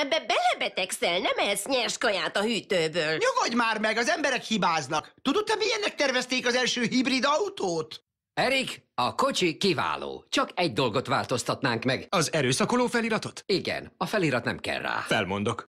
ebbe belebetegszel, nem ez nyers kaját a hűtőből. Nyugodj már meg, az emberek hibáznak. Tudod te milyennek tervezték az első hibrid autót? Erik, a kocsi kiváló. Csak egy dolgot változtatnánk meg. Az erőszakoló feliratot? Igen, a felirat nem kell rá. Felmondok.